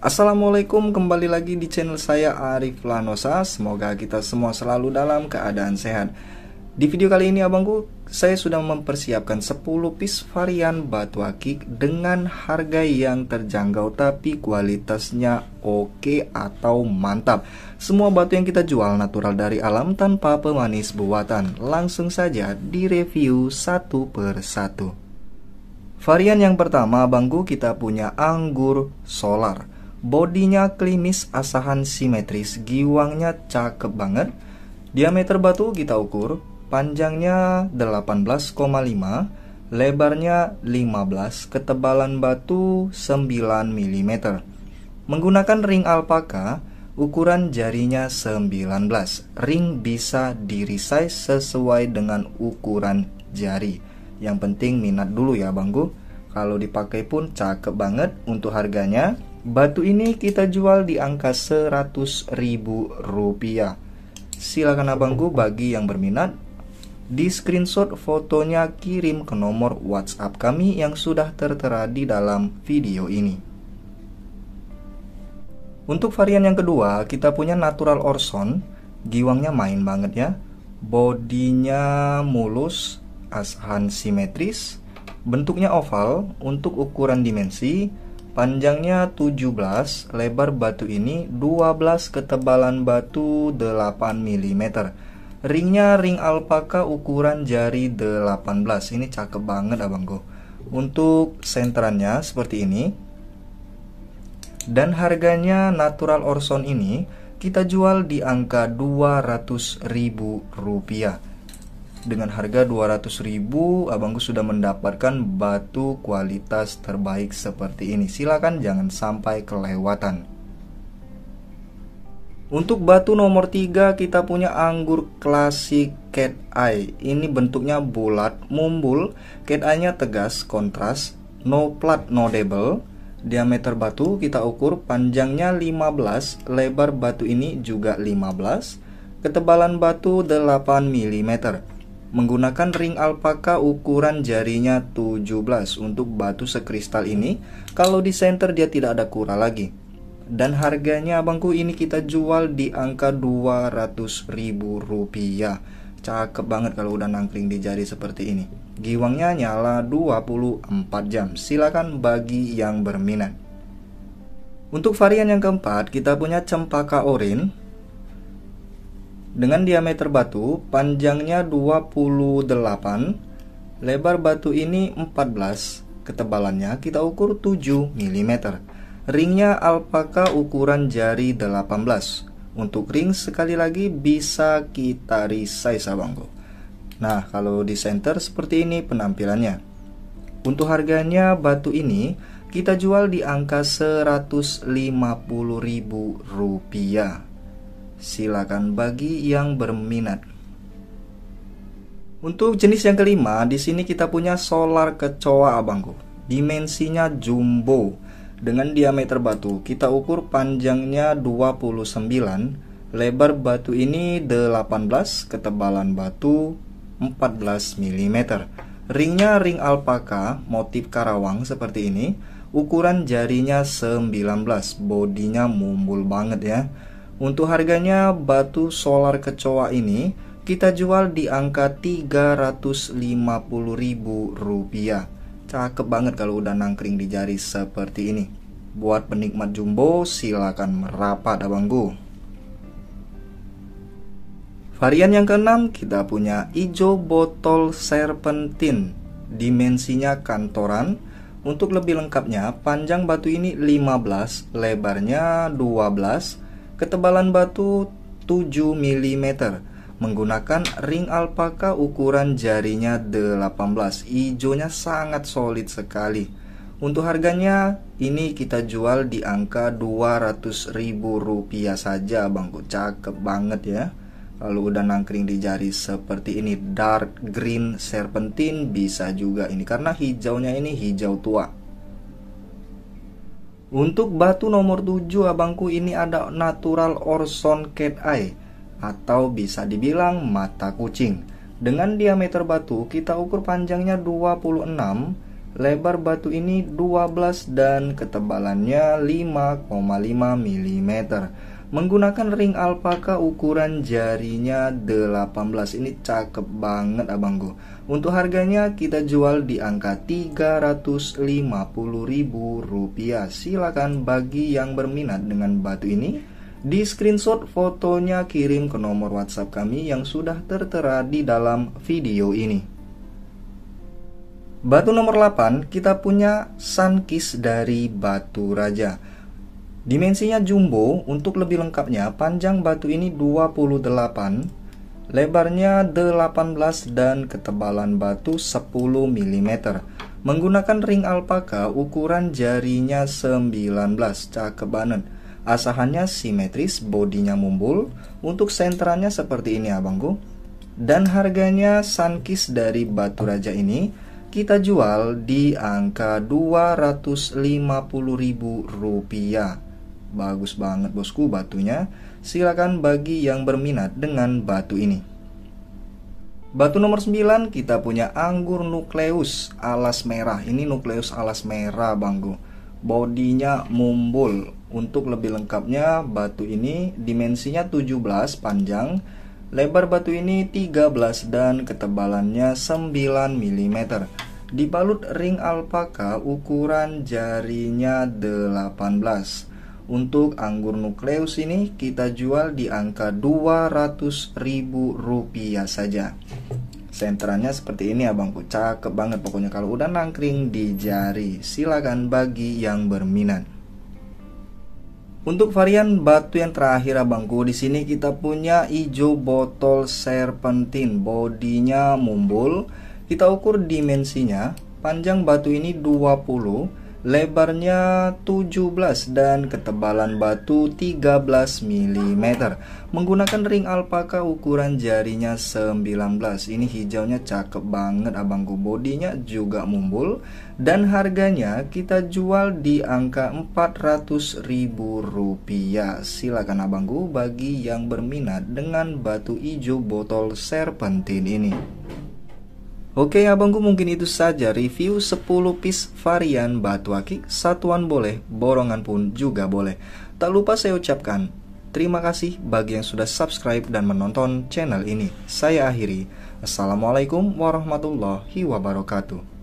Assalamualaikum kembali lagi di channel saya Arif Lanosa Semoga kita semua selalu dalam keadaan sehat Di video kali ini abangku Saya sudah mempersiapkan 10 piece varian batu akik Dengan harga yang terjangkau Tapi kualitasnya oke atau mantap Semua batu yang kita jual natural dari alam Tanpa pemanis buatan Langsung saja di review satu per satu Varian yang pertama abangku kita punya anggur solar Bodinya klinis asahan simetris, giwangnya cakep banget. Diameter batu kita ukur, panjangnya 18,5, lebarnya 15, ketebalan batu 9 mm. Menggunakan ring alpaka, ukuran jarinya 19. Ring bisa di-resize sesuai dengan ukuran jari. Yang penting minat dulu ya Banggu. Kalau dipakai pun cakep banget untuk harganya Batu ini kita jual di angka 100 ribu rupiah. Silakan abangku bagi yang berminat di screenshot fotonya kirim ke nomor WhatsApp kami yang sudah tertera di dalam video ini. Untuk varian yang kedua, kita punya natural orson, giwangnya main banget ya. Bodinya mulus, asahan simetris, bentuknya oval untuk ukuran dimensi, Panjangnya 17, lebar batu ini 12, ketebalan batu 8 mm. Ringnya ring alpaka ukuran jari 18. Ini cakep banget abangku. Untuk senterannya seperti ini. Dan harganya natural Orson ini kita jual di angka 200 ribu rupiah dengan harga 200.000 abangku sudah mendapatkan batu kualitas terbaik seperti ini silakan jangan sampai kelewatan untuk batu nomor 3 kita punya anggur klasik cat eye ini bentuknya bulat mumbul cat eye nya tegas kontras no plat no debel diameter batu kita ukur panjangnya 15 lebar batu ini juga 15 ketebalan batu 8 mm Menggunakan ring alpaka ukuran jarinya 17 untuk batu sekristal ini, kalau di center dia tidak ada kura lagi. Dan harganya abangku ini kita jual di angka 200 ribu rupiah. Cakep banget kalau udah nangkring di jari seperti ini. Giwangnya nyala 24 jam. Silakan bagi yang berminat. Untuk varian yang keempat, kita punya cempaka orin dengan diameter batu panjangnya 28, lebar batu ini 14, ketebalannya kita ukur 7 mm. Ringnya alpaka ukuran jari 18. Untuk ring sekali lagi bisa kita resize abangku. Nah, kalau di center seperti ini penampilannya. Untuk harganya batu ini kita jual di angka 150.000 rupiah. Silakan bagi yang berminat. Untuk jenis yang kelima, di sini kita punya solar kecoa abangku. Dimensinya jumbo dengan diameter batu. Kita ukur panjangnya 29, lebar batu ini 18, ketebalan batu 14 mm. Ringnya ring alpaka, motif karawang seperti ini. Ukuran jarinya 19, bodinya mumbul banget ya. Untuk harganya batu solar kecoa ini kita jual di angka Rp350.000. Cakep banget kalau udah nangkring di jari seperti ini. Buat penikmat jumbo silakan merapat abangku. Varian yang keenam kita punya ijo botol serpentin. Dimensinya kantoran. Untuk lebih lengkapnya, panjang batu ini 15, lebarnya 12, ketebalan batu 7 mm menggunakan ring alpaka ukuran jarinya 18 hijaunya sangat solid sekali untuk harganya ini kita jual di angka 200 ribu rupiah saja bangku cakep banget ya lalu udah nangkring di jari seperti ini dark green serpentine bisa juga ini karena hijaunya ini hijau tua untuk batu nomor 7 abangku ini ada natural Orson Cat Eye atau bisa dibilang mata kucing. Dengan diameter batu kita ukur panjangnya 26, lebar batu ini 12 dan ketebalannya 5,5 mm menggunakan ring alpaka ukuran jarinya 18 ini cakep banget abangku untuk harganya kita jual di angka 350.000 rupiah silakan bagi yang berminat dengan batu ini di screenshot fotonya kirim ke nomor whatsapp kami yang sudah tertera di dalam video ini Batu nomor 8 kita punya sunkis dari batu raja. Dimensinya jumbo, untuk lebih lengkapnya panjang batu ini 28, lebarnya 18 dan ketebalan batu 10 mm. Menggunakan ring alpaka ukuran jarinya 19, cakep banget. Asahannya simetris, bodinya mumbul, untuk sentranya seperti ini abangku. Dan harganya sunkis dari batu raja ini kita jual di angka ribu rupiah. Bagus banget bosku batunya. Silakan bagi yang berminat dengan batu ini. Batu nomor 9 kita punya anggur nukleus alas merah. Ini nukleus alas merah bangku. Bodinya mumbul. Untuk lebih lengkapnya batu ini dimensinya 17 panjang, lebar batu ini 13 dan ketebalannya 9 mm. Dibalut ring alpaka ukuran jarinya 18 untuk anggur nukleus ini kita jual di angka 200.000 ribu rupiah saja Senterannya seperti ini abangku Cakep banget pokoknya kalau udah nangkring di jari Silakan bagi yang berminat untuk varian batu yang terakhir abangku di sini kita punya ijo botol serpentin bodinya mumbul kita ukur dimensinya panjang batu ini 20 lebarnya 17 dan ketebalan batu 13 mm menggunakan ring alpaka ukuran jarinya 19 ini hijaunya cakep banget abangku bodinya juga mumbul dan harganya kita jual di angka 400 ribu rupiah silakan abangku bagi yang berminat dengan batu hijau botol serpentin ini Oke abangku mungkin itu saja review 10 piece varian batu akik Satuan boleh, borongan pun juga boleh Tak lupa saya ucapkan Terima kasih bagi yang sudah subscribe dan menonton channel ini Saya akhiri Assalamualaikum warahmatullahi wabarakatuh